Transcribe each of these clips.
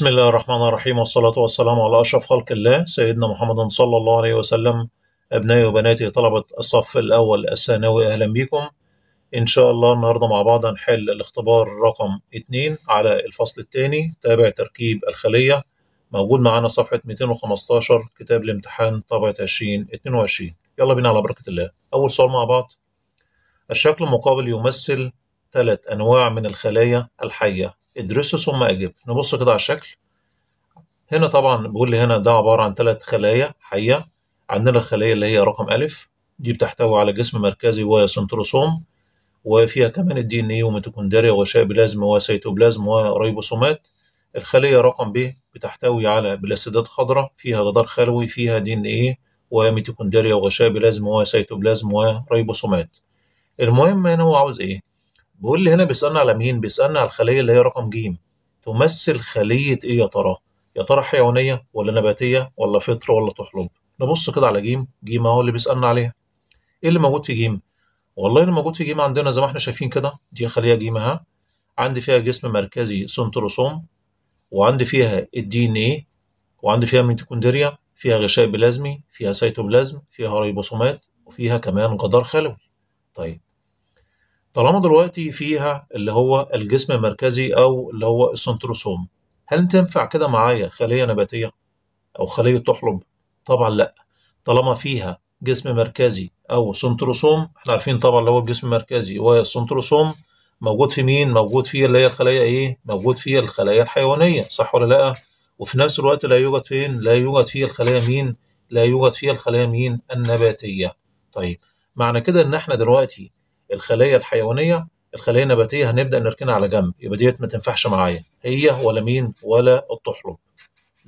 بسم الله الرحمن الرحيم والصلاة والسلام على أشرف خلق الله سيدنا محمد صلى الله عليه وسلم أبنائي وبناتي طلبة الصف الأول الثانوي أهلا بكم إن شاء الله النهاردة مع بعض هنحل الاختبار رقم 2 على الفصل الثاني تابع تركيب الخلية موجود معانا صفحة 215 كتاب الامتحان طبعة 2022 يلا بينا على بركة الله أول سؤال مع بعض الشكل المقابل يمثل ثلاث أنواع من الخلايا الحية ادرسه ثم اجب نبص كده على الشكل هنا طبعا بيقول لي هنا ده عباره عن ثلاث خلايا حيه عندنا الخليه اللي هي رقم الف دي بتحتوي على جسم مركزي وسنتروسوم وفيها كمان الدي ان اي وميتوكوندريا وغشاء بلازم وسيتوبلازم وريبوسومات الخليه رقم ب بتحتوي على بلاستيدات خضراء فيها غدار خلوي فيها دي ان اي وميتوكوندريا وغشاء بلازم وسيتوبلازم وريبوسومات المهم هنا هو عاوز ايه بقول اللي هنا بيسألنا على مين؟ بيسألنا على الخلية اللي هي رقم ج تمثل خلية إيه يا ترى؟ يا ترى حيوانية ولا نباتية ولا فطر ولا طحلب نبص كده على ج ج أهو اللي بيسألنا عليها إيه اللي موجود في ج؟ والله اللي موجود في جيم عندنا زي ما احنا شايفين كده دي خليه جيمها عندي فيها جسم مركزي سنتروسوم وعندي فيها الدي ان ايه وعندي فيها ميتوكوندريا فيها غشاء بلازمي فيها سيتوبلازم فيها ريبوسومات وفيها كمان غدار خلوي طيب طالما دلوقتي فيها اللي هو الجسم المركزي او اللي هو السنتروسوم هل تنفع كده معايا خليه نباتيه او خليه تحلب طبعا لا طالما فيها جسم مركزي او سنتروسوم احنا عارفين طبعا اللي هو الجسم المركزي والسنتروسوم موجود في مين موجود في اللي هي الخلايا ايه موجود في الخلايا الحيوانيه صح ولا لا وفي نفس الوقت لا يوجد فين لا يوجد في الخلايا مين لا يوجد في الخلايا مين النباتيه طيب معنى كده ان احنا دلوقتي الخلايا الحيوانيه الخلايا النباتيه هنبدا نركنها على جنب يبقى ديت ما تنفعش معايا هي ولا مين ولا الطحلب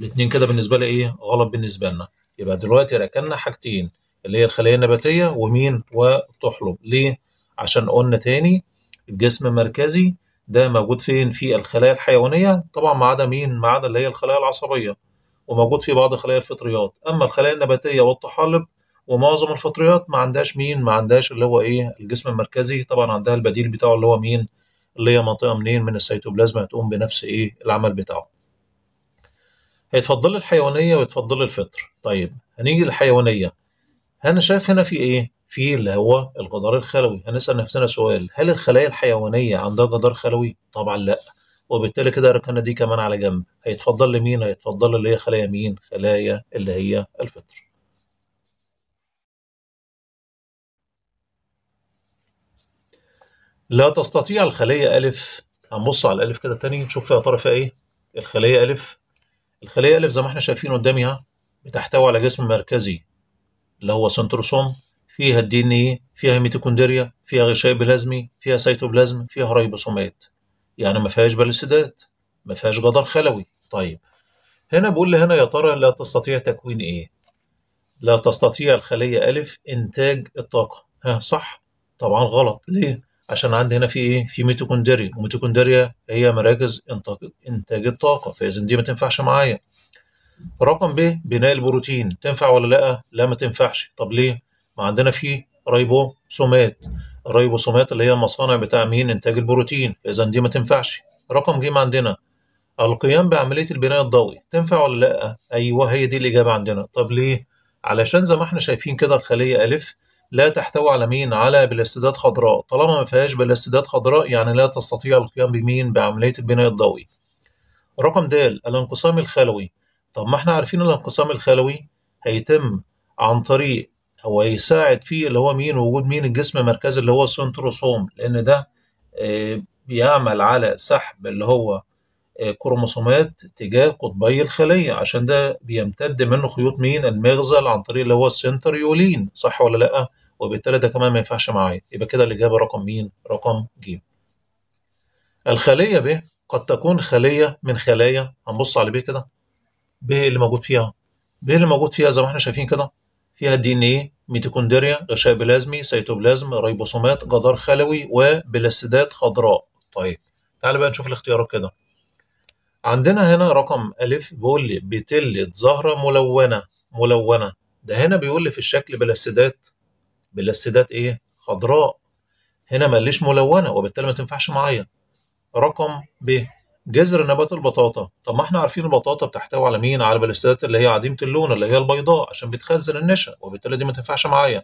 الاثنين كده بالنسبه لي ايه غلط بالنسبه لنا يبقى دلوقتي ركننا حاجتين اللي هي الخلايا النباتيه ومين والطحلب ليه عشان قلنا تاني الجسم المركزي ده موجود فين في الخلايا الحيوانيه طبعا ما عدا مين ما عدا اللي هي الخلايا العصبيه وموجود في بعض خلايا الفطريات اما الخلايا النباتيه والطحالب ومعظم الفطريات ما عندهاش مين ما عندهاش اللي هو ايه الجسم المركزي طبعا عندها البديل بتاعه اللي هو مين اللي هي منطقه منين من السيتوبلازما هتقوم بنفس ايه العمل بتاعه هيتفضل الحيوانيه ويتفضل الفطر طيب هنيجي للحيوانيه انا شايف هنا في ايه في اللي هو الجدار الخلوي هنسال نفسنا سؤال هل الخلايا الحيوانيه عندها جدار خلوي طبعا لا وبالتالي كده الركنه دي كمان على جنب هيتفضل لمين هيتفضل اللي هي خلايا مين خلايا اللي هي الفطر لا تستطيع الخلية ألف هنبص على الألف كده تاني نشوف يا ترى فيها إيه الخلية ألف الخلية ألف زي ما إحنا شايفين قدامها بتحتوي على جسم مركزي اللي هو سنتروسوم فيها الدي ان ايه فيها ميتوكوندريا فيها غشاء بلازمي فيها سيتوبلازم فيها ريبوسومات يعني ما فيهاش بلسيدات ما فيهاش جدار خلوي طيب هنا بيقول لي هنا يا ترى لا تستطيع تكوين ايه لا تستطيع الخلية ألف إنتاج الطاقة ها صح طبعا غلط ليه عشان عندي هنا في ايه في ميتوكوندريا الميتوكوندريا هي مراكز انتاج الطاقه فاذا دي ما تنفعش معايا رقم ب بناء البروتين تنفع ولا لا لا ما تنفعش طب ليه ما عندنا في ريبوسومات الريبوسومات اللي هي المصانع بتاع مين انتاج البروتين فاذا دي ما تنفعش رقم ج عندنا القيام بعمليه البناء الضوئي تنفع ولا لا ايوه هي دي الاجابه عندنا طب ليه علشان زي ما احنا شايفين كده الخليه الف لا تحتوي على مين على بلاستيدات خضراء طالما ما فيهاش بلاستيدات خضراء يعني لا تستطيع القيام بمين بعملية البناء الضوئي رقم د الانقسام الخلوي طب ما احنا عارفين الانقسام الخلوي هيتم عن طريق هو هيساعد فيه اللي هو مين وجود مين الجسم المركزي اللي هو السنتروسوم لان ده آه، بيعمل على سحب اللي هو آه، كروموسومات تجاه قطبي الخلية عشان ده بيمتد منه خيوط مين المغزل عن طريق اللي هو السنتريولين صح ولا لأ؟ وبالتالي ده كمان ما ينفعش معايا يبقى كده الإجابة رقم مين؟ رقم ج. الخلية ب قد تكون خلية من خلايا هنبص على ب كده ب اللي موجود فيها ب اللي موجود فيها زي ما احنا شايفين كده فيها دي ان ايه ميتوكوندريا غشاء بلازمي سيتوبلازم ريبوسومات جدار خلوي وبلاستيدات خضراء طيب تعال بقى نشوف الاختيارات كده عندنا هنا رقم ألف بيقول لي بتلة زهرة ملونة ملونة ده هنا بيقول لي في الشكل بلاستيدات بلاستيدات ايه خضراء هنا ماليش ملونه وبالتالي ما تنفعش معايا رقم ب جذر نبات البطاطا طب ما احنا عارفين البطاطا بتحتوي على مين على بلاستيدات اللي هي عديمه اللون اللي هي البيضاء عشان بتخزن النشا وبالتالي دي ما تنفعش معايا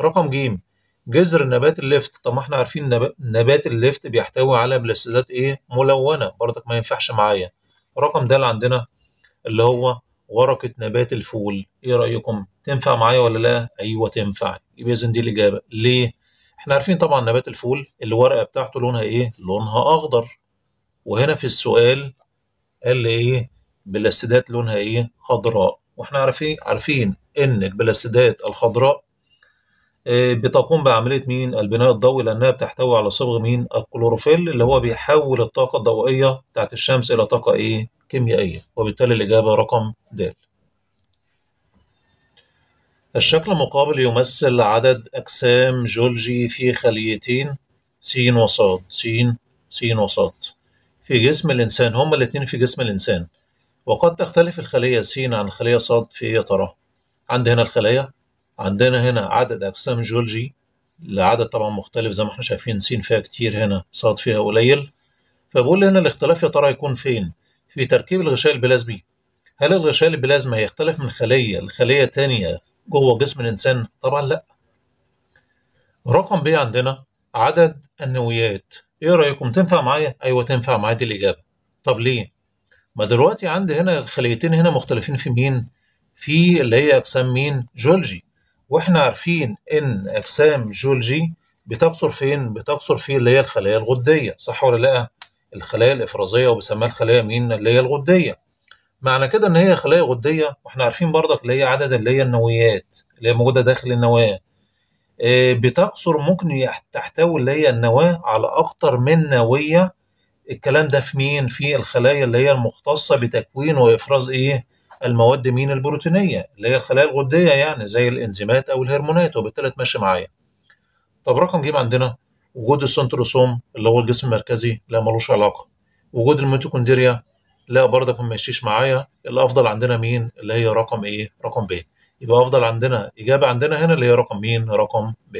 رقم ج جذر نبات الليفت طب ما احنا عارفين نبات الليفت بيحتوي على بلاستيدات ايه ملونه برضك ما ينفعش معايا رقم د عندنا اللي هو ورقة نبات الفول ايه رأيكم تنفع معايا ولا لا ايوه تنفع يبقى اذا دي الإجابة ليه احنا عارفين طبعا نبات الفول الورقة بتاعته لونها ايه لونها اخضر وهنا في السؤال قال لي ايه بلاستيدات لونها ايه خضراء واحنا عارفين عارفين ان البلاستيدات الخضراء آه، بتقوم بعمليه مين البناء الضوئي لانها بتحتوي على صبغ مين الكلوروفيل اللي هو بيحول الطاقه الضوئيه بتاعت الشمس الى طاقه ايه كيميائيه وبالتالي الاجابه رقم د الشكل المقابل يمثل عدد اجسام جولجي في خليتين س وص س س وص في جسم الانسان هما الاثنين في جسم الانسان وقد تختلف الخليه س عن الخليه ص في إيه يا ترى عند هنا الخليه عندنا هنا عدد أجسام جيولوجي لعدد طبعا مختلف زي ما احنا شايفين سين فيها كتير هنا صاد فيها قليل فبقول لي هنا الاختلاف يا ترى يكون فين؟ في تركيب الغشاء البلازمي هل الغشاء البلازمي هيختلف من خلية لخلية تانية جوه جسم الإنسان؟ طبعا لأ رقم ب عندنا عدد النويات ايه رأيكم تنفع معايا؟ أيوه تنفع معايا دي الإجابة طب ليه؟ ما دلوقتي عندي هنا الخليتين هنا مختلفين في مين؟ في اللي هي أجسام مين؟ جولجي واحنا عارفين ان اجسام جيولوجي بتقصر فين؟ بتقصر في اللي هي الخلايا الغديه صح ولا لا؟ الخلايا الافرازيه وبيسموها الخلايا مين؟ اللي هي الغديه. معنى كده ان هي خلايا غديه واحنا عارفين برضك اللي هي عدد اللي هي النويات اللي هي موجوده داخل النواه. آه، بتقصر ممكن تحتوي اللي هي النواه على اكتر من نويه الكلام ده في مين؟ في الخلايا اللي هي المختصه بتكوين وافراز ايه؟ المواد مين البروتينيه اللي هي الخلايا الغديه يعني زي الانزيمات او الهرمونات وبالتالي تمشي معايا طب رقم جيم عندنا وجود السنتروسوم اللي هو الجسم المركزي لا ملوش علاقه وجود الميتوكوندريا لا برضك ما يمشيش معايا الافضل عندنا مين اللي هي رقم ايه رقم ب يبقى افضل عندنا اجابه عندنا هنا اللي هي رقم مين رقم ب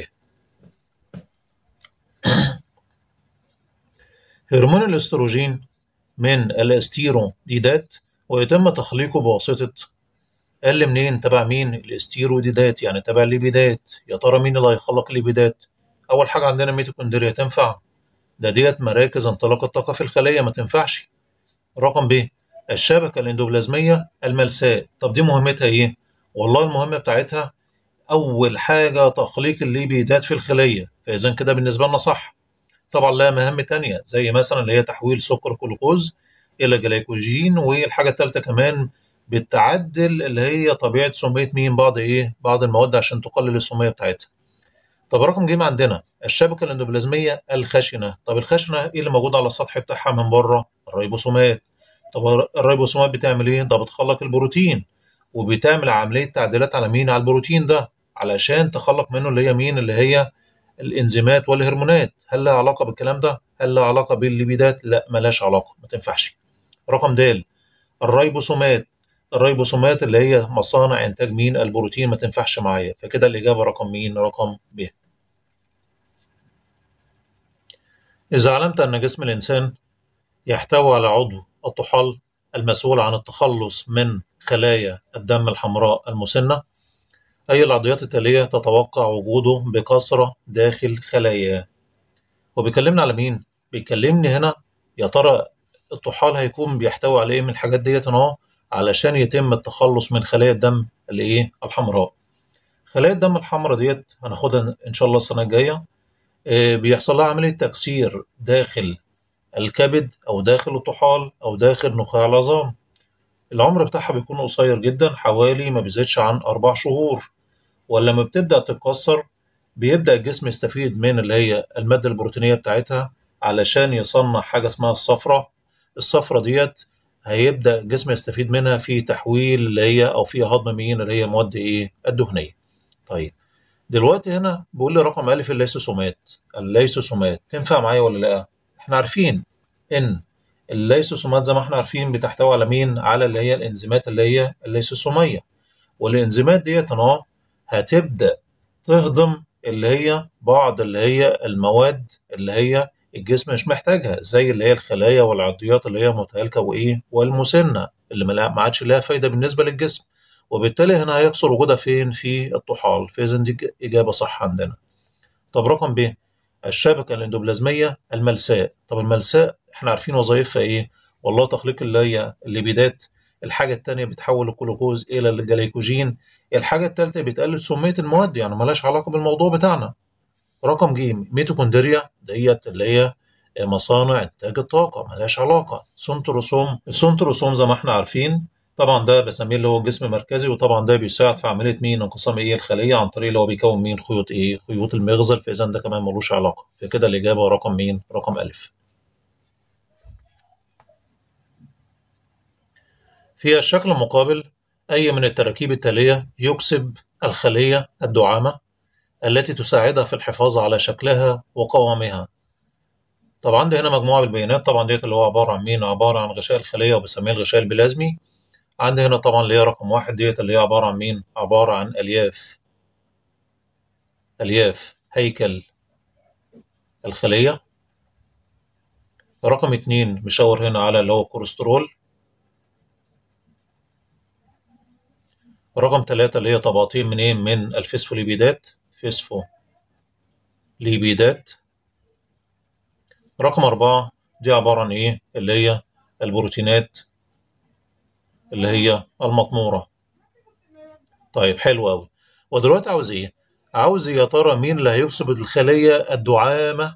هرمون الاستروجين من الاستيرو ديدات ويتم تخليقه بواسطة قال منين تبع مين الاستيرويدات يعني تبع الليبيدات يا ترى مين اللي هيخلق الليبيدات اول حاجه عندنا ميتوكوندريا تنفع ده ديت مراكز انطلاق الطاقه في الخليه ما تنفعش رقم ب الشبكه الاندوبلازميه الملساء طب دي مهمتها ايه والله المهمه بتاعتها اول حاجه تخليق الليبيدات في الخليه فاذا كده بالنسبه لنا صح طبعا لها مهام تانية زي مثلا اللي هي تحويل سكر جلوكوز الى جلايكوجين والحاجه الثالثه كمان بتعدل اللي هي طبيعه سميه مين بعض ايه بعض المواد عشان تقلل السميه بتاعتها طب رقم جيم عندنا الشبكه الاندوبلازميه الخشنه طب الخشنه ايه اللي موجود على السطح بتاعها من بره الريبوسومات طب الريبوسومات بتعمل ايه ده بتخلق البروتين وبتعمل عمليه تعديلات على مين على البروتين ده علشان تخلق منه اللي هي مين اللي هي الانزيمات والهرمونات هل لها علاقه بالكلام ده هل لها علاقه بالليبيدات لا ملاش علاقه ما تنفعش رقم د الريبوسومات الريبوسومات اللي هي مصانع انتاج مين البروتين ما تنفعش معايا فكده الاجابه رقم مين رقم ب اذا علمت ان جسم الانسان يحتوي على عضو الطحال المسؤول عن التخلص من خلايا الدم الحمراء المسنه اي العضيات التاليه تتوقع وجوده بكثره داخل خلاياه وبيكلمنا على مين بيكلمني هنا يا ترى الطحال هيكون بيحتوي على ايه من الحاجات ديت اهو علشان يتم التخلص من خلايا الدم الايه الحمراء خلايا الدم الحمراء ديت هناخدها ان شاء الله السنه الجايه آه، بيحصل لها عمليه تكسير داخل الكبد او داخل الطحال او داخل نخاع العظام العمر بتاعها بيكون قصير جدا حوالي ما بيزيدش عن اربع شهور ولما بتبدا تتكسر بيبدا الجسم يستفيد من اللي هي الماده البروتينيه بتاعتها علشان يصنع حاجه اسمها الصفرة الصفرة ديت هيبدا الجسم يستفيد منها في تحويل اللي هي او في هضم مين اللي هي مواد ايه الدهنيه طيب دلوقتي هنا بيقول لي رقم الف الليسوسومات الليسوسومات تنفع معايا ولا لا احنا عارفين ان الليسوسومات زي ما احنا عارفين بتحتوي على مين على اللي هي الانزيمات اللي هي الليسوسوميه والانزيمات ديت انا هتبدا تهضم اللي هي بعض اللي هي المواد اللي هي الجسم مش محتاجها زي اللي هي الخلايا والعضيات اللي هي متهالكه وايه والمسنه اللي ما عادش لها فايده بالنسبه للجسم وبالتالي هنا هيحصل وجودها فين في الطحال فاذا دي اجابه صح عندنا طب رقم ب الشبكه الاندوبلازميه الملساء طب الملساء احنا عارفين وظائفها ايه والله تخليق اللي هي الليبيدات الحاجة التانية بتحول الجلوكوز إلى الجليكوجين الحاجة التالتة بتقلل سمية المواد يعني ملهاش علاقة بالموضوع بتاعنا رقم ج ميتوكوندريا ديت اللي هي مصانع انتاج الطاقه ملهاش علاقه سنتروسوم السنتروسوم زي ما احنا عارفين طبعا ده بسميه اللي هو الجسم المركزي وطبعا ده بيساعد في عمليه مين انقسام ايه الخليه عن طريق اللي هو بيكون مين خيوط ايه خيوط المغزل فاذا ده كمان ملوش علاقه فكده الاجابه رقم مين رقم الف في الشكل المقابل اي من التراكيب التاليه يكسب الخليه الدعامه التي تساعدها في الحفاظ على شكلها وقوامها طبعا عندي هنا مجموعة من البيانات طبعا ديت اللي هو عبارة عن مين عبارة عن غشاء الخلية وبسميه الغشاء البلازمي عندي هنا طبعا اللي هي رقم واحد ديت اللي هي عبارة عن مين عبارة عن ألياف ألياف هيكل الخلية رقم اتنين مشاور هنا على اللي هو الكوليسترول رقم تلاتة اللي هي طبقتين من ايه من الفسفوليبيدات فيسفو ليبيدات رقم أربعة دي عبارة عن إيه اللي هي البروتينات اللي هي المطمورة طيب حلو أوي ودلوقتي عاوز إيه عاوز يا ترى مين اللي هيكسب الخلية الدعامة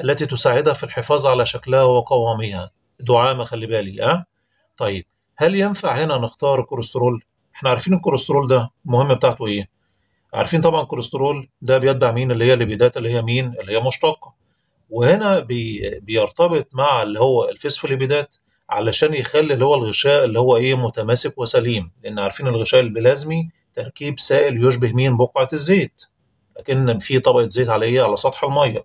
التي تساعدها في الحفاظ على شكلها وقوامها دعامة خلي بالي أه طيب هل ينفع هنا نختار الكوليسترول احنا عارفين الكوليسترول ده المهمة بتاعته إيه عارفين طبعا الكوليسترول ده بيتبع مين اللي هي الليبيدات اللي هي مين اللي هي مشتقه وهنا بي بيرتبط مع اللي هو الفسفوليبيدات علشان يخلي اللي هو الغشاء اللي هو ايه متماسك وسليم لان عارفين الغشاء البلازمي تركيب سائل يشبه مين بقعه الزيت لكن في طبقه زيت على ايه على سطح الميه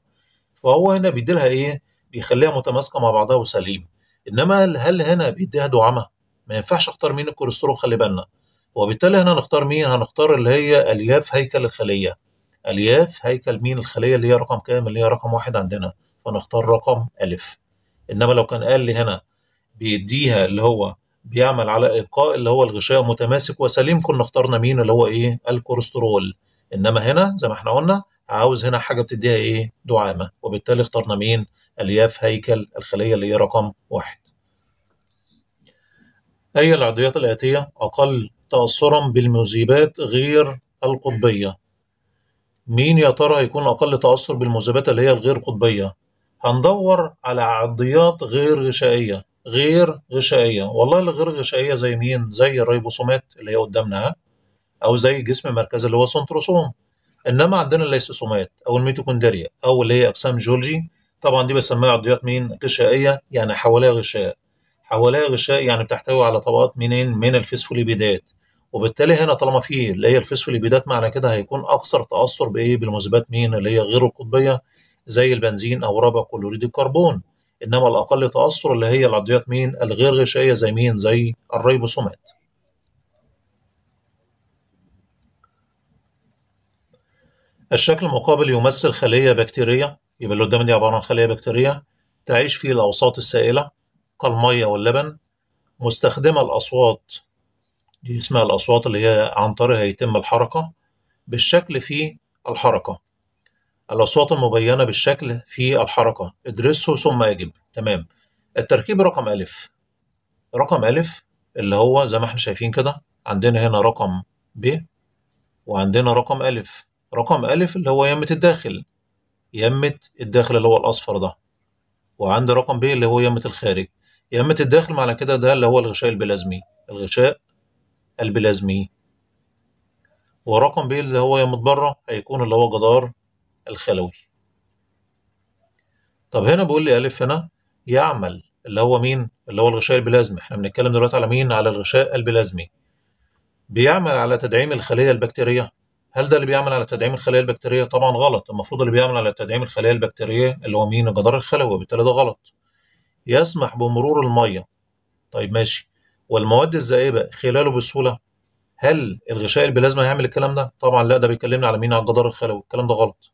فهو هنا بيديلها ايه بيخليها متماسكه مع بعضها وسليم انما هل هنا بيديها دعامه ما ينفعش اختار مين الكوليسترول خلي بالنا وبالتالي هنا هنختار مين هنختار اللي هي الياف هيكل الخليه الياف هيكل مين الخليه اللي هي رقم كام اللي هي رقم واحد عندنا فنختار رقم الف انما لو كان قال لي هنا بيديها اللي هو بيعمل على ابقاء اللي هو الغشاء متماسك وسليم كنا اخترنا مين اللي هو ايه الكوليسترول انما هنا زي ما احنا قلنا عاوز هنا حاجه بتديها ايه دعامه وبالتالي اخترنا مين الياف هيكل الخليه اللي هي رقم واحد اي العضويات الاتيه اقل تأثرا بالمذيبات غير القطبية مين يا ترى هيكون أقل تأثر بالمذيبات اللي هي الغير قطبية هندور على عضيات غير غشائية غير غشائية والله الغير غشائية زي مين زي الريبوسومات اللي هي قدامنا أو زي جسم مركز اللي هو سنتروسوم إنما عندنا الليسوسومات أو الميتوكوندريا أو اللي هي أجسام جولجي طبعا دي بسميها عضيات مين غشائية يعني حواليها غشاء حواليها غشاء يعني بتحتوي على طبقات منين من الفسفوليبيدات وبالتالي هنا طالما في اللي هي الفسفوليبيدات معنى كده هيكون اكثر تاثر بايه بالمذيبات مين اللي هي غير القطبيه زي البنزين او ربع كلوريد الكربون انما الاقل تاثر اللي هي العضيات مين الغير غشائيه زي مين زي الريبوسومات الشكل المقابل يمثل خليه بكتيريه يبقى اللي قدام دي عباره عن خليه بكتيريه تعيش في الاوساط السائله كالميه واللبن مستخدمه الاصوات دي اسمها الأصوات اللي هي عن طريقها يتم الحركة بالشكل في الحركة الأصوات المبينة بالشكل في الحركة ادرسه ثم يجب تمام التركيب رقم ألف رقم ألف اللي هو زي ما احنا شايفين كده عندنا هنا رقم ب وعندنا رقم ألف رقم ألف اللي هو يمة الداخل يمة الداخل اللي هو الأصفر ده وعندي رقم ب اللي هو يمة الخارج يمة الداخل معنى كده ده اللي هو الغشاء البلازمي الغشاء البلازمي ورقم ب اللي هو يا بره هيكون اللي هو جدار الخلوي طب هنا بيقول لي ألف هنا يعمل اللي هو مين اللي هو الغشاء البلازمي احنا بنتكلم دلوقتي على مين على الغشاء البلازمي بيعمل على تدعيم الخلية البكتيرية هل ده اللي بيعمل على تدعيم الخلايا البكتيرية طبعا غلط المفروض اللي بيعمل على تدعيم الخلايا البكتيرية اللي هو مين الجدار الخلوي وبالتالي ده غلط يسمح بمرور المية طيب ماشي والمواد الذائبه خلاله بسهوله هل الغشاء البلازما هيعمل الكلام ده طبعا لا ده بيكلمنا على مين على الجدار الخلوي الكلام ده غلط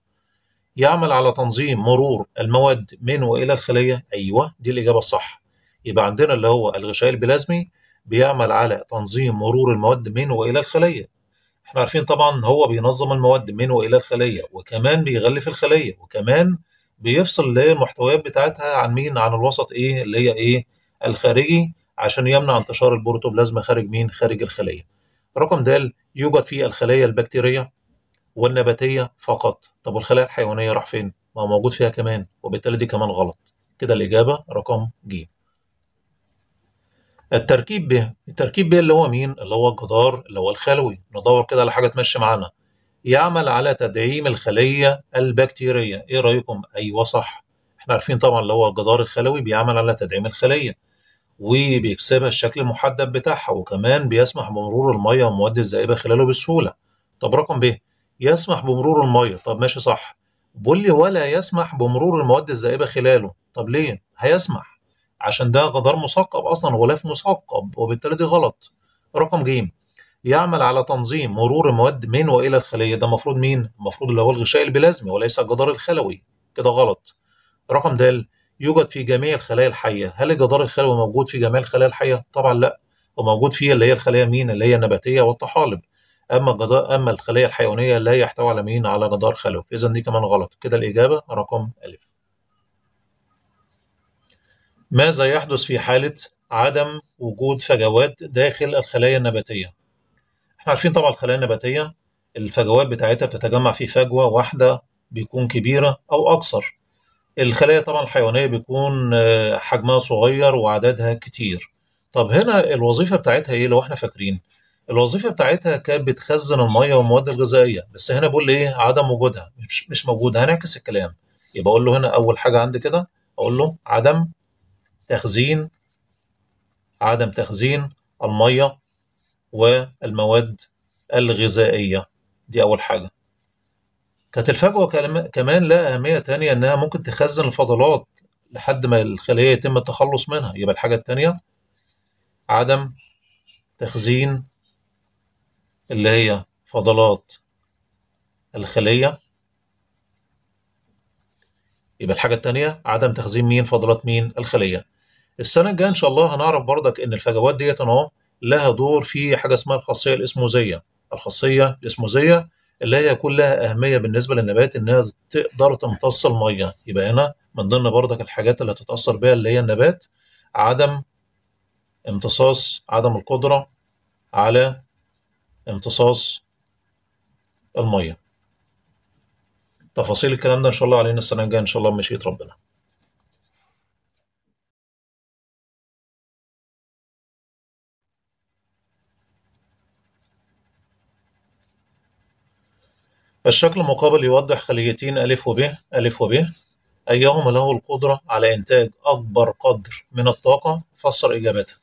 يعمل على تنظيم مرور المواد من والى الخليه ايوه دي الاجابه الصح يبقى عندنا اللي هو الغشاء البلازمي بيعمل على تنظيم مرور المواد من والى الخليه احنا عارفين طبعا هو بينظم المواد من والى الخليه وكمان بيغلف الخليه وكمان بيفصل المحتويات بتاعتها عن مين عن الوسط ايه اللي هي ايه الخارجي عشان يمنع انتشار البروتوبلازما خارج مين؟ خارج الخلية. رقم د يوجد في الخلايا البكتيرية والنباتية فقط. طب والخلايا الحيوانية راح فين؟ ما هو موجود فيها كمان وبالتالي دي كمان غلط. كده الإجابة رقم ج. التركيب ب التركيب ب اللي هو مين؟ اللي هو الجدار اللي هو الخلوي، ندور كده على حاجة تمشي معانا. يعمل على تدعيم الخلية البكتيرية، إيه رأيكم؟ أيوه صح. إحنا عارفين طبعا اللي هو الجدار الخلوي بيعمل على تدعيم الخلية. وبيكسبها الشكل المحدد بتاعها وكمان بيسمح بمرور الميه والمواد الذائبه خلاله بسهوله طب رقم ب يسمح بمرور الميه طب ماشي صح بيقول لي ولا يسمح بمرور المواد الذائبه خلاله طب ليه هيسمح عشان ده جدار مثقب اصلا غلاف مثقب وبالتالي دي غلط رقم ج يعمل على تنظيم مرور المواد من والى الخليه ده المفروض مين المفروض اللي هو الغشاء البلازمي وليس الجدار الخلوي كده غلط رقم د يوجد في جميع الخلايا الحيه هل الجدار الخلوي موجود في جميع الخلايا الحيه طبعا لا وموجود فيها اللي هي الخلايا مين اللي هي النباتيه والطحالب اما اما الخلايا الحيوانيه لا يحتوي على مين على جدار خلوي اذا دي كمان غلط كده الاجابه رقم الف ماذا يحدث في حاله عدم وجود فجوات داخل الخلايا النباتيه احنا عارفين طبعا الخلايا النباتيه الفجوات بتاعتها بتتجمع في فجوه واحده بيكون كبيره او اكثر الخلايا طبعا الحيوانيه بيكون آه، حجمها صغير وعددها كتير طب هنا الوظيفه بتاعتها ايه لو احنا فاكرين الوظيفه بتاعتها كانت بتخزن الميه والمواد الغذائيه بس هنا بقول ايه عدم وجودها مش مش موجوده هنعكس الكلام يبقى اقول له هنا اول حاجه عندي كده اقول له عدم تخزين عدم تخزين الميه والمواد الغذائيه دي اول حاجه كانت الفجوه كمان لها اهميه تانية انها ممكن تخزن الفضلات لحد ما الخليه يتم التخلص منها يبقى الحاجه التانية عدم تخزين اللي هي فضلات الخليه يبقى الحاجه التانية عدم تخزين مين فضلات مين الخليه السنه الجايه ان شاء الله هنعرف بردك ان الفجوات ديت اهو لها دور في حاجه اسمها الخاصيه الاسموزيه الخاصيه الاسموزيه اللي يكون لها اهميه بالنسبه للنبات انها تقدر تمتص الميه يبقى هنا من ضمن برضك الحاجات اللي تتاثر بها اللي هي النبات عدم امتصاص عدم القدره على امتصاص الميه تفاصيل الكلام ده ان شاء الله علينا السنه الجايه ان شاء الله بمشيئه ربنا الشكل المقابل يوضح خليتين ألف وب ألف وب أيهما له القدرة على إنتاج أكبر قدر من الطاقة فسر إجابتك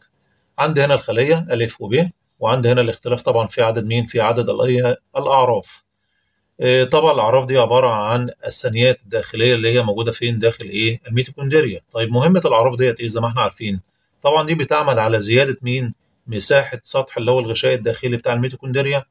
عندي هنا الخلية ألف وب وعندي هنا الاختلاف طبعا في عدد مين في عدد الأعراف آه، طبعا الأعراف دي عبارة عن الثانيات الداخلية اللي هي موجودة فين داخل إيه الميتوكوندريا طيب مهمة الأعراف ديت إيه زي ما إحنا عارفين طبعا دي بتعمل على زيادة مين مساحة سطح اللي هو الغشاء الداخلي بتاع الميتوكوندريا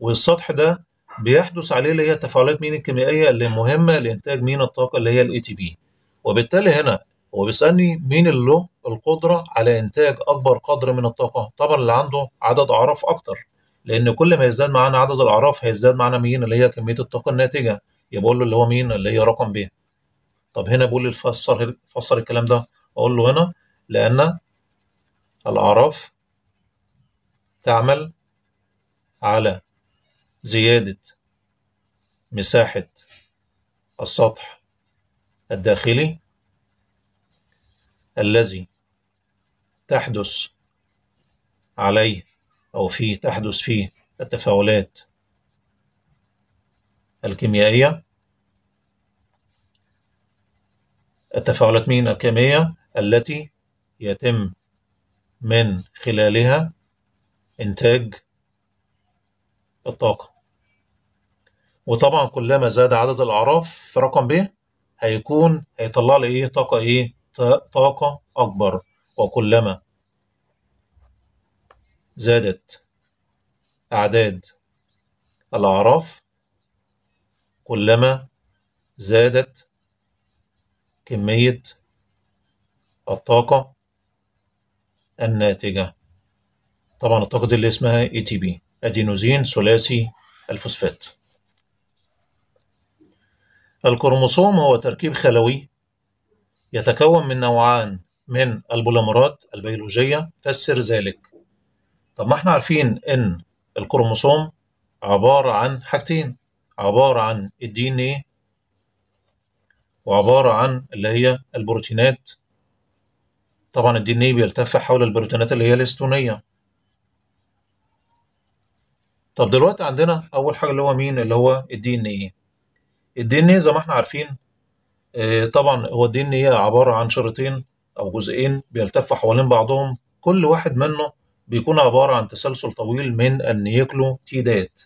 والسطح ده بيحدث عليه اللي هي تفاعلات مين الكيميائيه اللي مهمه لانتاج مين الطاقه اللي هي الاي تي بي وبالتالي هنا هو بيسالني مين اللي له القدره على انتاج اكبر قدر من الطاقه طبعا اللي عنده عدد اعراف اكتر لان كل ما يزداد معانا عدد الاعراف هيزداد معانا مين اللي هي كميه الطاقه الناتجه يبقى له اللي هو مين اللي هي رقم ب طب هنا بقول لي فسر فسر الكلام ده اقول له هنا لان الاعراف تعمل على زيادة مساحة السطح الداخلي الذي تحدث عليه أو فيه تحدث فيه التفاعلات الكيميائية التفاعلات مين الكيميائية التي يتم من خلالها إنتاج الطاقة وطبعا كلما زاد عدد الأعراف في رقم ب هيكون هيطلع لي إيه طاقة إيه طاقة أكبر وكلما زادت أعداد الأعراف كلما زادت كمية الطاقة الناتجة طبعا الطاقة دي اللي اسمها ATP أدينوزين ثلاثي الفوسفات الكروموسوم هو تركيب خلوي يتكون من نوعان من البوليمرات البيولوجية فسر ذلك طب ما احنا عارفين ان الكروموسوم عبارة عن حاجتين عبارة عن الدي ان ايه وعبارة عن اللي هي البروتينات طبعا الدي ان ايه بيلتف حول البروتينات اللي هي الاستونية طب دلوقتي عندنا اول حاجه اللي هو مين اللي هو الدي ان ايه الدي ان ايه زي ما احنا عارفين آه، طبعا هو الدي ان ايه عباره عن شريطين او جزئين بيلتفوا حوالين بعضهم كل واحد منه بيكون عباره عن تسلسل طويل من النيكلوتيدات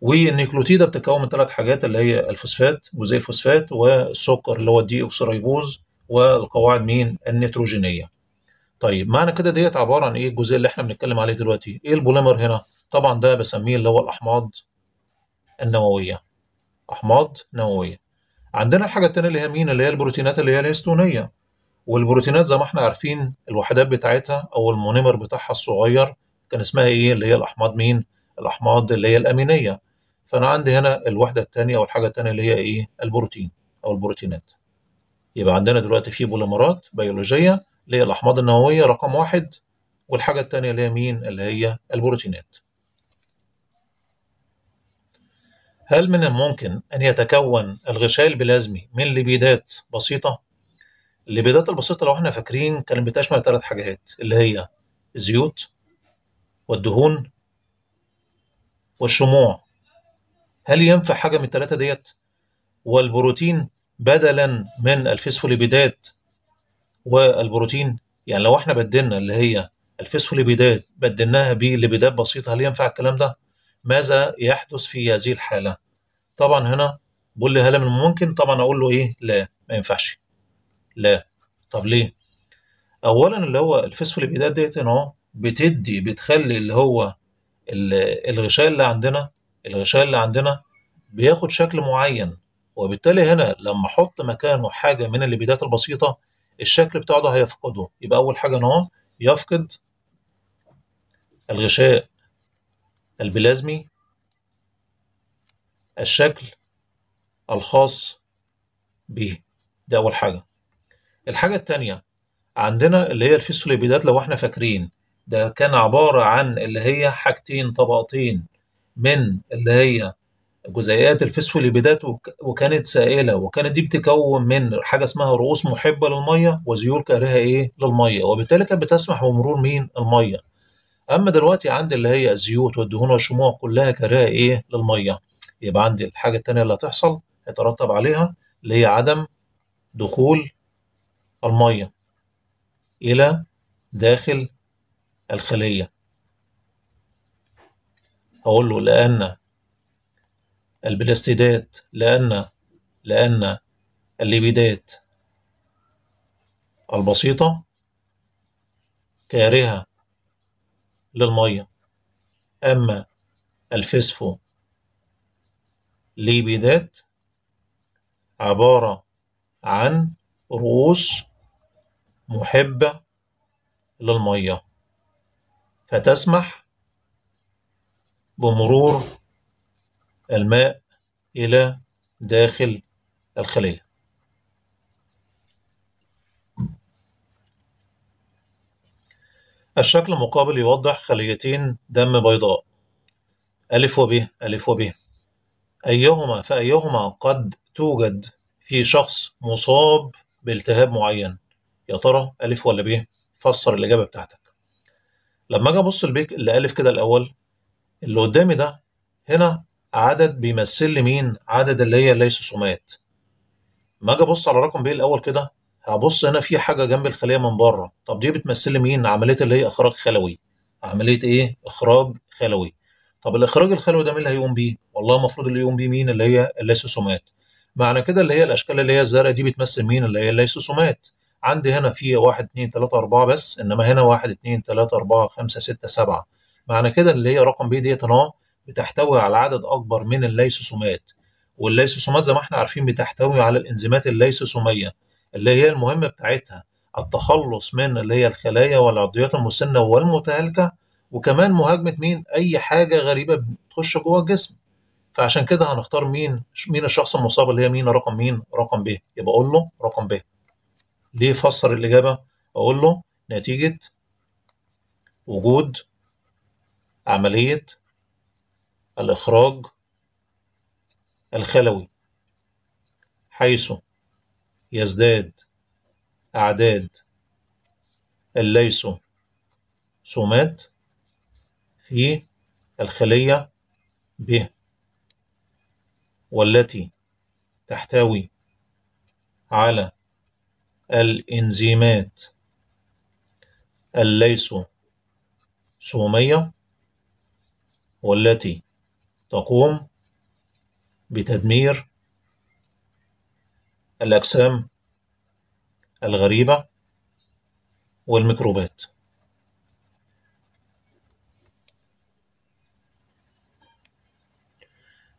والنيكلوتيدة بتتكون من ثلاث حاجات اللي هي الفوسفات جزيء الفوسفات والسكر اللي هو الدي اوكسريبوز والقواعد مين النيتروجينيه طيب معنى كده ديت عباره عن ايه الجزء اللي احنا بنتكلم عليه دلوقتي ايه البوليمر هنا طبعا ده بسميه اللي هو الاحماض النوويه احماض نوويه عندنا الحاجه الثانيه اللي هي مين اللي هي البروتينات اللي هي الهستونيه والبروتينات زي ما احنا عارفين الوحدات بتاعتها او المونيمر بتاعها الصغير كان اسمها ايه اللي هي الاحماض مين الاحماض اللي هي الامينيه فانا عندي هنا الوحده الثانيه او الحاجه الثانيه اللي هي ايه البروتين او البروتينات يبقى عندنا دلوقتي في بوليمرات بيولوجيه اللي هي الأحماض النووية رقم واحد والحاجة الثانية اللي هي مين اللي هي البروتينات هل من الممكن أن يتكون الغشاء البلازمي من ليبيدات بسيطة؟ الليبيدات البسيطة لو احنا فاكرين كانت بتشمل ثلاث حاجات اللي هي الزيوت والدهون والشموع هل ينفع حاجة من الثلاثة ديت؟ والبروتين بدلا من الفسفوليبيدات والبروتين يعني لو احنا بدلنا اللي هي الفسفوليبيدات بدلناها بليبيدات بسيطه هل ينفع الكلام ده؟ ماذا يحدث في هذه الحاله؟ طبعا هنا بقول لي هل من الممكن؟ طبعا اقول له ايه؟ لا ما ينفعش. لا طب ليه؟ اولا اللي هو الفسفوليبيدات ديت ان هو بتدي بتخلي اللي هو الغشاء اللي عندنا الغشاء اللي عندنا بياخد شكل معين وبالتالي هنا لما احط مكانه حاجه من الليبيدات البسيطه الشكل بتاعه ده هيفقده يبقى اول حاجه ان هو يفقد الغشاء البلازمي الشكل الخاص به دي اول حاجه الحاجه الثانيه عندنا اللي هي الفيسوليبيدات لو احنا فاكرين ده كان عباره عن اللي هي حاجتين طبقتين من اللي هي جزيئات الفسفوليبيدات وكانت سائله وكانت دي بتكون من حاجه اسمها رؤوس محبه للميه وزيول كارهه ايه للميه وبالتالي كانت بتسمح بمرور مين الميه اما دلوقتي عندي اللي هي الزيوت والدهون والشموع كلها كارهه ايه للميه يبقى عندي الحاجه الثانيه اللي هتحصل هيترتب عليها اللي هي عدم دخول الميه الى داخل الخليه هقول له لان البلاستيدات لأن لأن الليبيدات البسيطة كارهة للمية أما الفسفو ليبيدات عبارة عن رؤوس محبة للمية فتسمح بمرور الماء إلى داخل الخلية الشكل المقابل يوضح خليتين دم بيضاء ألف وب ألف وب أيهما فأيهما قد توجد في شخص مصاب بالتهاب معين يا ترى ألف ولا ب فسر الإجابة بتاعتك لما أجي أبص لألف كده الأول اللي قدامي ده هنا عدد بيمثل لي مين عدد اللي هي الليسوسومات ما اجي ابص على رقم ب الاول كده هبص هنا في حاجه جنب الخليه من بره طب دي بتمثل لي مين عمليه اللي هي اخراج خلوي عمليه ايه اخراج خلوي طب الاخراج الخلوي ده مين اللي هيقوم بيه والله المفروض اللي يقوم بيه مين اللي هي الليسوسومات معنى كده اللي هي الاشكال اللي هي الزرقاء دي بتمثل مين اللي هي الليسوسومات عندي هنا في 1 2 3 4 بس انما هنا 1 2 3 4 5 6 7 معنى كده اللي هي رقم ب ديت انا بتحتوي على عدد اكبر من الليسوسومات والليسوسومات زي ما احنا عارفين بتحتوي على الانزيمات الليسوسوميه اللي هي المهمه بتاعتها التخلص من اللي هي الخلايا والعضيات المسنه والمتهالكه وكمان مهاجمه مين اي حاجه غريبه بتخش جوه الجسم فعشان كده هنختار مين مين الشخص المصاب اللي هي مين رقم مين رقم ب يبقى اقول له رقم ب ليه فسر الاجابه اقول له نتيجه وجود عمليه الإخراج الخلوي حيث يزداد أعداد الليسوسومات في الخلية ب والتي تحتوي على الإنزيمات الليسوسومية والتي تقوم بتدمير الأجسام الغريبة والميكروبات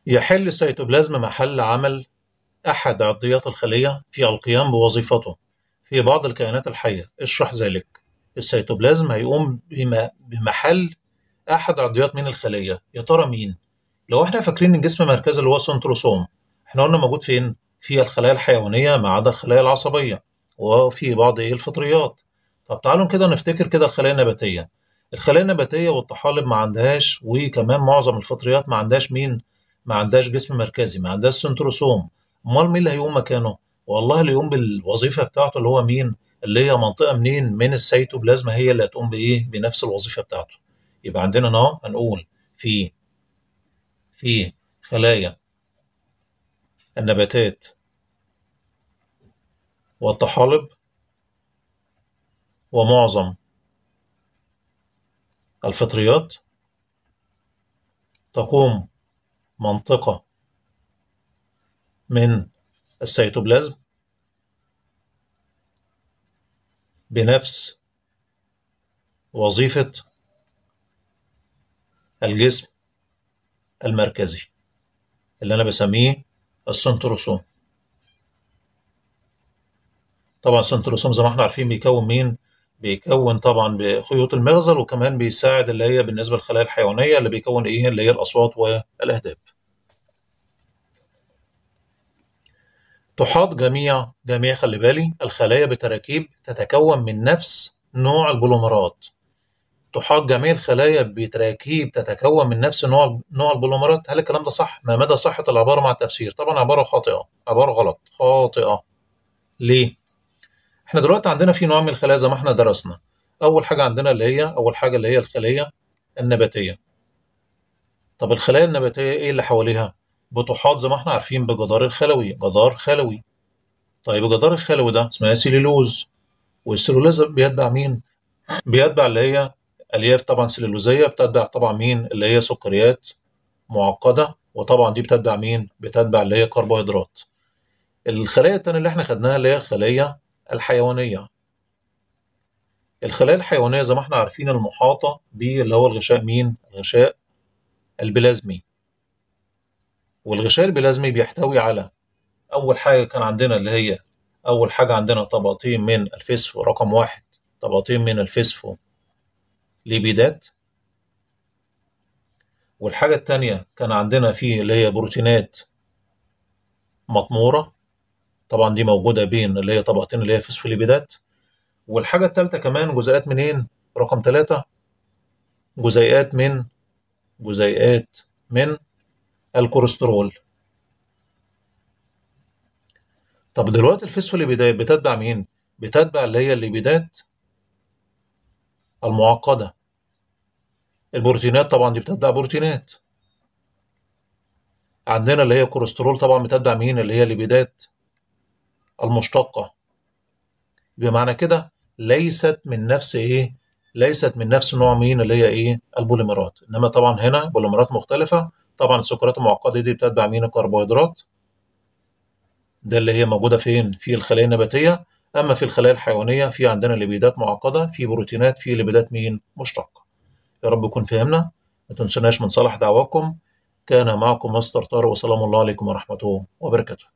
يحل السيتوبلازم محل عمل أحد عضيات الخلية في القيام بوظيفته في بعض الكائنات الحية اشرح ذلك السيتوبلازم هيقوم بمحل أحد عضيات من الخلية يا ترى مين؟ لو احنا فاكرين الجسم مركزي اللي هو سنتروسوم احنا قلنا موجود فين؟ في الخلايا الحيوانية ما عدا الخلايا العصبية وفي بعض ايه الفطريات طب تعالوا كده نفتكر كده الخلايا النباتية الخلايا النباتية والطحالب ما عندهاش وكمان معظم الفطريات ما عندهاش مين؟ ما عندهاش جسم مركزي ما عندهاش سنتروسوم امال مين اللي هيقوم مكانه؟ والله اللي يقوم بالوظيفة بتاعته اللي هو مين؟ اللي هي منطقة منين؟ من السيتوبلازما هي اللي هتقوم بإيه؟ بنفس الوظيفة بتاعته يبقى عندنا هنا هنقول في في خلايا النباتات والطحالب ومعظم الفطريات تقوم منطقة من السيتوبلازم بنفس وظيفة الجسم المركزي اللي أنا بسميه السنتروسوم طبعا السنتروسوم زي ما احنا عارفين بيكون مين؟ بيكون طبعا بخيوط المغزل وكمان بيساعد اللي هي بالنسبة للخلايا الحيوانية اللي بيكون إيه اللي هي الأصوات والأهداب تحاط جميع جميع خلي بالي الخلايا بتراكيب تتكون من نفس نوع البوليمرات تحاط جميع الخلايا بتراكيب تتكون من نفس نوع نوع البوليمرات هل الكلام ده صح ما مدى صحه العباره مع التفسير طبعا عباره خاطئه عباره غلط خاطئه ليه احنا دلوقتي عندنا في نوع من الخلايا زي ما احنا درسنا اول حاجه عندنا اللي هي اول حاجه اللي هي الخليه النباتيه طب الخلايا النباتيه ايه اللي حواليها بتحاط زي ما احنا عارفين بجدار الخلوي جدار خلوي طيب الجدار الخلوي ده اسمها سيلولوز والسيلولوز بيتبع مين بيتبع اللي هي الياف طبعا سلولوزيه بتتبع طبعا مين اللي هي سكريات معقده وطبعا دي بتتبع مين بتتبع اللي هي كربوهيدرات الخلايا التانية اللي احنا خدناها اللي هي الخلايا الحيوانيه الخلايا الحيوانيه زي ما احنا عارفين المحاطه باللي هو الغشاء مين الغشاء البلازمي والغشاء البلازمي بيحتوي على اول حاجه كان عندنا اللي هي اول حاجه عندنا طبقتين من الفسفو رقم واحد طبقتين من الفسفو ليبيدات والحاجة التانية كان عندنا فيه اللي هي بروتينات مطمورة طبعا دي موجودة بين اللي هي طبقتين اللي هي فوسفوليبيدات والحاجة التالتة كمان جزيئات منين؟ رقم تلاتة جزيئات من جزيئات من الكوليسترول طب دلوقتي الفسفوليبيدات بتتبع مين؟ بتتبع اللي هي الليبيدات المعقدة البروتينات طبعا دي بتتبع بروتينات عندنا اللي هي الكوليسترول طبعا بتتبع مين اللي هي الليبيدات المشتقة بمعنى كده ليست من نفس ايه ليست من نفس نوع مين اللي هي ايه البوليمرات انما طبعا هنا بوليمرات مختلفة طبعا السكريات المعقدة دي بتتبع مين الكربوهيدرات ده اللي هي موجودة فين في الخلايا النباتية أما في الخلايا الحيوانية في عندنا ليبيدات معقدة في بروتينات في ليبيدات مين مشتقة يا رب يكون فهمنا ما تنسوناش من صالح دعواكم كان معكم مستر طارق وسلام الله عليكم ورحمته وبركاته